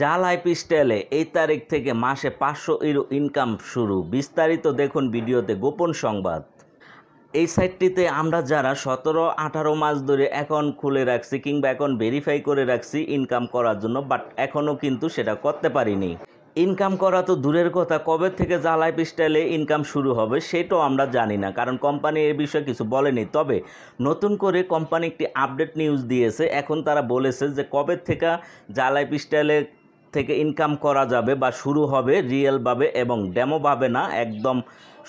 যা লাইফ স্টাইলে এই তারিখ থেকে মাসে পাঁচশো ইউরো ইনকাম শুরু বিস্তারিত দেখুন ভিডিওতে গোপন সংবাদ এই সাইটটিতে আমরা যারা সতেরো আঠারো মাস ধরে এখন খুলে রাখছি কিংবা এখন ভেরিফাই করে রাখছি ইনকাম করার জন্য বাট এখনও কিন্তু সেটা করতে পারিনি ইনকাম করা তো দূরের কথা কবে থেকে যা লাইফ স্টাইলে ইনকাম শুরু হবে সেটাও আমরা জানি না কারণ কোম্পানি এ বিষয়ে কিছু বলেনি তবে নতুন করে কোম্পানি একটি আপডেট নিউজ দিয়েছে এখন তারা বলেছে যে কবে থেকে যা লাইফ স্টাইলে থেকে ইনকাম করা যাবে বা শুরু হবে রিয়েলভাবে এবং ডেমোভাবে না একদম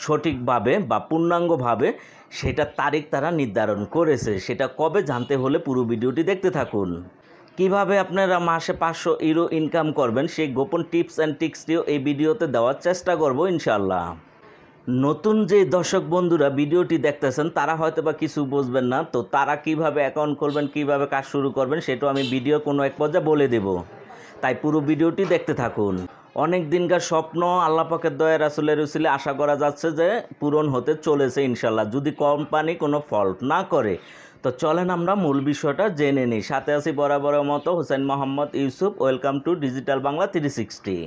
সঠিকভাবে বা পূর্ণাঙ্গভাবে সেটা তারিখ তারা নির্ধারণ করেছে সেটা কবে জানতে হলে পুরো ভিডিওটি দেখতে থাকুন কিভাবে আপনারা মাসে পাঁচশো ইউরো ইনকাম করবেন সেই গোপন টিপস অ্যান্ড টিক্সটিও এই ভিডিওতে দেওয়ার চেষ্টা করব ইনশাল্লাহ নতুন যে দর্শক বন্ধুরা ভিডিওটি দেখতেছেন তারা হয়তো বা কিছু বুঝবেন না তো তারা কিভাবে অ্যাকাউন্ট খুলবেন কিভাবে কাজ শুরু করবেন সেটাও আমি ভিডিও কোনো এক পর্যায়ে বলে দেব তাই পুরো ভিডিওটি দেখতে থাকুন অনেক দিনকার স্বপ্ন আল্লাপাকের দয়া রাসুলের রসুলে আশা করা যাচ্ছে যে পূরণ হতে চলেছে ইনশাল্লাহ যদি কোম্পানি কোনো ফল্ট না করে তো চলেন আমরা মূল বিষয়টা জেনে নিই সাথে আছি বরাবরের মতো Hossain Mohammad Yusuf welcome to digital Bangla three sixty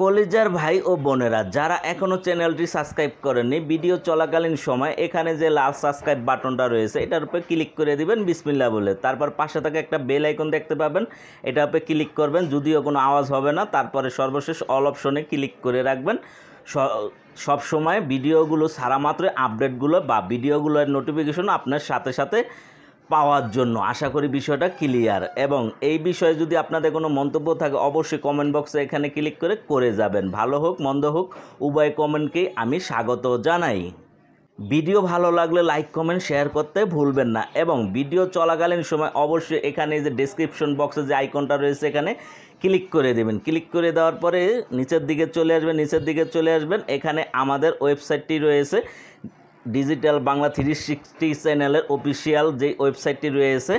কলেজার ভাই ও বোনেরা যারা এখনও চ্যানেলটি সাবস্ক্রাইব করেননি ভিডিও চলাকালীন সময় এখানে যে লাল সাবস্ক্রাইব বাটনটা রয়েছে এটার উপরে ক্লিক করে দিবেন বিসমিল্লা বলে তারপর পাশে থাকে একটা বেল আইকন দেখতে পাবেন এটা উপরে ক্লিক করবেন যদিও কোনো আওয়াজ হবে না তারপরে সর্বশেষ অল অপশনে ক্লিক করে রাখবেন সব সময় ভিডিওগুলো সারা মাত্র আপডেটগুলো বা ভিডিওগুলোর নোটিফিকেশন আপনার সাথে সাথে পাওয়ার জন্য আশা করি বিষয়টা ক্লিয়ার এবং এই বিষয়ে যদি আপনাদের কোনো মন্তব্য থাকে অবশ্যই কমেন্ট বক্সে এখানে ক্লিক করে করে যাবেন ভালো হোক মন্দ হোক উভয় কমেন্টকেই আমি স্বাগত জানাই ভিডিও ভালো লাগলে লাইক কমেন্ট শেয়ার করতে ভুলবেন না এবং ভিডিও চলাকালীন সময় অবশ্যই এখানে যে ডিসক্রিপশন বক্সে যে আইকনটা রয়েছে এখানে ক্লিক করে দেবেন ক্লিক করে দেওয়ার পরে নিচের দিকে চলে আসবেন নিচের দিকে চলে আসবেন এখানে আমাদের ওয়েবসাইটটি রয়েছে ডিজিটাল বাংলা থ্রি সিক্সটি চ্যানেলের অফিসিয়াল যে ওয়েবসাইটটি রয়েছে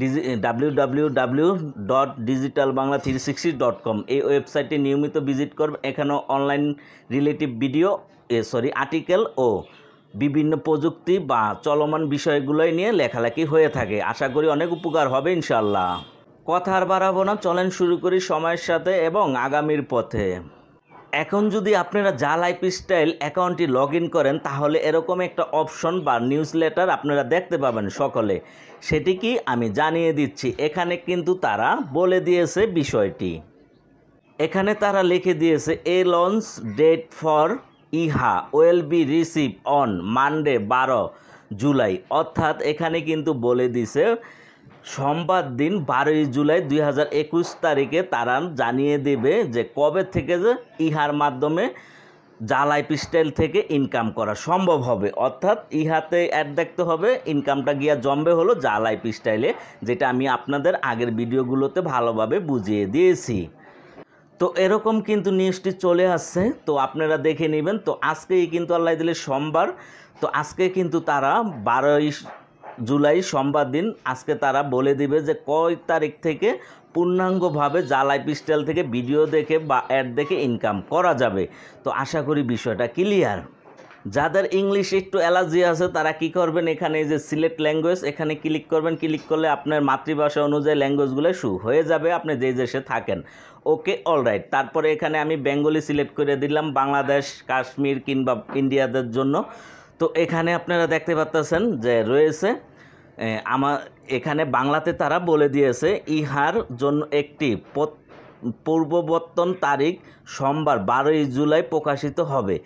ডিজি W W W dot digital Bangla three sixty dot com এই ওয়েবসাইটটি নিয়মিত ভিজিট করবে এখানেও অনলাইন রিলেটিভ ভিডিও এ সরি আর্টিকেল ও বিভিন্ন প্রযুক্তি বা চলমান বিষয়গুলোই নিয়ে লেখালেখি হয়ে থাকে আশা করি অনেক উপকার হবে ইনশাল্লাহ কথার বাড়াবো না চলেন শুরু করি সময়ের সাথে এবং আগামীর পথে এখন যদি আপনারা যা লাইফ স্টাইল অ্যাকাউন্টটি লগ করেন তাহলে এরকম একটা অপশন বা নিউজ লেটার আপনারা দেখতে পাবেন সকলে সেটি কি আমি জানিয়ে দিচ্ছি এখানে কিন্তু তারা বলে দিয়েছে বিষয়টি এখানে তারা লিখে দিয়েছে এ লঞ্চ ডেট ফর ইহা will be receive on Monday বারো জুলাই অর্থাৎ এখানে কিন্তু বলে দিছে সোমবার দিন বারোই জুলাই দুই তারিখে তারা জানিয়ে দেবে যে কবে থেকে যে ইহার মাধ্যমে জ্বালাই পিস্টাইল থেকে ইনকাম করা সম্ভব হবে অর্থাৎ ইহাতে অ্যাড দেখতে হবে ইনকামটা গিয়া জম্বে হলো জ্বালাই পিস্টাইলে যেটা আমি আপনাদের আগের ভিডিওগুলোতে ভালোভাবে বুঝিয়ে দিয়েছি তো এরকম কিন্তু নিউজটি চলে আসছে তো আপনারা দেখে নেবেন তো আজকেই কিন্তু আল্লাহ দিলে সোমবার তো আজকে কিন্তু তারা বারোই জুলাই সোমবার দিন আজকে তারা বলে দিবে যে কয় তারিখ থেকে পূর্ণাঙ্গভাবে জালাই পিস্টেল থেকে ভিডিও দেখে বা অ্যাড দেখে ইনকাম করা যাবে তো আশা করি বিষয়টা ক্লিয়ার যাদের ইংলিশ একটু অ্যালার্জি আছে তারা কি করবেন এখানে যে সিলেক্ট ল্যাঙ্গুয়েজ এখানে ক্লিক করবেন ক্লিক করলে আপনার মাতৃভাষা অনুযায়ী ল্যাঙ্গুয়েজগুলো শু হয়ে যাবে আপনি যে দেশে থাকেন ওকে অলরাইট তারপরে এখানে আমি বেঙ্গলি সিলেক্ট করে দিলাম বাংলাদেশ কাশ্মীর কিংবা ইন্ডিয়াদের জন্য তো এখানে আপনারা দেখতে পাচ্তেছেন যে রয়েছে আমার এখানে বাংলাতে তারা বলে দিয়েছে ইহার জন্য একটি পূর্ববর্তন তারিখ সোমবার বারোই জুলাই প্রকাশিত হবে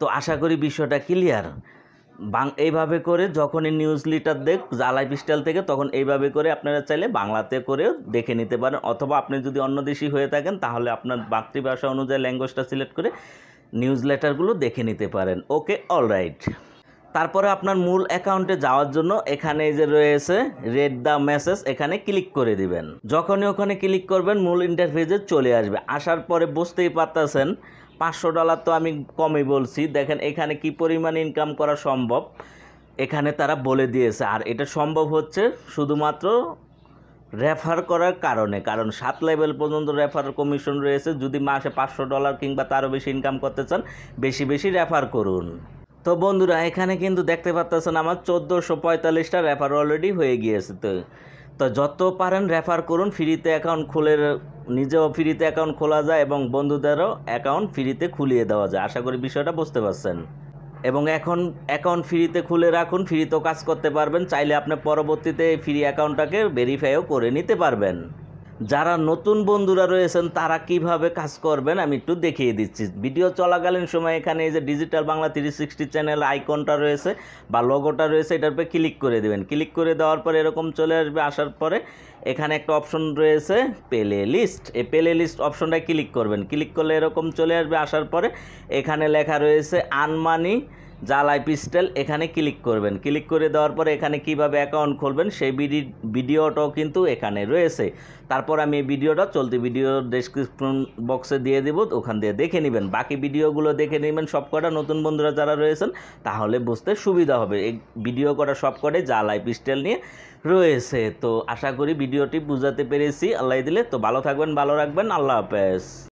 তো আশা করি বিষয়টা ক্লিয়ার বাং এইভাবে করে যখনই নিউজ লিটার দেখ জালাই পিস্টাল থেকে তখন এইভাবে করে আপনারা চাইলে বাংলাতে করেও দেখে নিতে পারেন অথবা আপনি যদি অন্য দেশি হয়ে থাকেন তাহলে আপনার মাতৃভাষা অনুযায়ী ল্যাঙ্গুয়েজটা সিলেক্ট করে নিউজ লেটারগুলো দেখে নিতে পারেন ওকে অলরাইট তারপরে আপনার মূল অ্যাকাউন্টে যাওয়ার জন্য এখানে যে রয়েছে রেড দ্য মেসেজ এখানে ক্লিক করে দিবেন যখনই ওখানে ক্লিক করবেন মূল ইন্টারফেসে চলে আসবে আসার পরে বুঝতেই পারতেছেন পাঁচশো ডলার তো আমি কমই বলছি দেখেন এখানে কি পরিমাণ ইনকাম করা সম্ভব এখানে তারা বলে দিয়েছে আর এটা সম্ভব হচ্ছে শুধুমাত্র রেফার করার কারণে কারণ সাত লেভেল পর্যন্ত রেফার কমিশন রয়েছে যদি মাসে পাঁচশো ডলার কিংবা তারও বেশি ইনকাম করতে চান বেশি বেশি রেফার করুন তো বন্ধুরা এখানে কিন্তু দেখতে পাচ্ছেন আমার চোদ্দোশো পঁয়তাল্লিশটা রেফার অলরেডি হয়ে গিয়েছে তো তো যত পারেন রেফার করুন ফ্রিতে অ্যাকাউন্ট খুলে নিজেও ফ্রিতে অ্যাকাউন্ট খোলা যায় এবং বন্ধুদেরও অ্যাকাউন্ট ফ্রিতে খুলিয়ে দেওয়া যায় আশা করি বিষয়টা বুঝতে পারছেন এবং এখন অ্যাকাউন্ট ফ্রিতে খুলে রাখুন ফ্রিতেও কাজ করতে পারবেন চাইলে আপনি পরবর্তীতে এই ফ্রি অ্যাকাউন্টটাকে ভেরিফাইও করে নিতে পারবেন যারা নতুন বন্ধুরা রয়েছেন তারা কিভাবে কাজ করবেন আমি একটু দেখিয়ে দিচ্ছি ভিডিও চলাকালীন সময় এখানে এই যে digital Bangla three sixty channel আইকনটা রয়েছে বা লোগোটা রয়েছে এটার উপরে ক্লিক করে দেবেন ক্লিক করে দেওয়ার পরে এরকম চলে আসবে আসার পরে এখানে একটা অপশন রয়েছে প্লে লিস্ট এই প্লে লিস্ট অপশনটায় ক্লিক করবেন ক্লিক করলে এরকম চলে আসবে আসার পরে এখানে লেখা রয়েছে আনমানি জালাই পিস্টেল এখানে ক্লিক করবেন ক্লিক করে দেওয়ার পরে এখানে কিভাবে অ্যাকাউন্ট খুলবেন সেই ভিডিওটাও কিন্তু এখানে রয়েছে তারপর আমি ভিডিওটা চলতি ভিডিও ডেসক্রিপশন বক্সে দিয়ে দেবো ওখান দিয়ে দেখে নেবেন বাকি ভিডিওগুলো দেখে নেবেন সবকটা নতুন বন্ধুরা যারা রয়েছেন তাহলে বুঝতে সুবিধা হবে এই ভিডিও করা সবকটাই জালাই পিস্টেল নিয়ে রয়েছে তো আশা করি ভিডিওটি বুঝাতে পেরেছি আল্লাহ দিলে তো ভালো থাকবেন ভালো রাখবেন আল্লাহ হাফেজ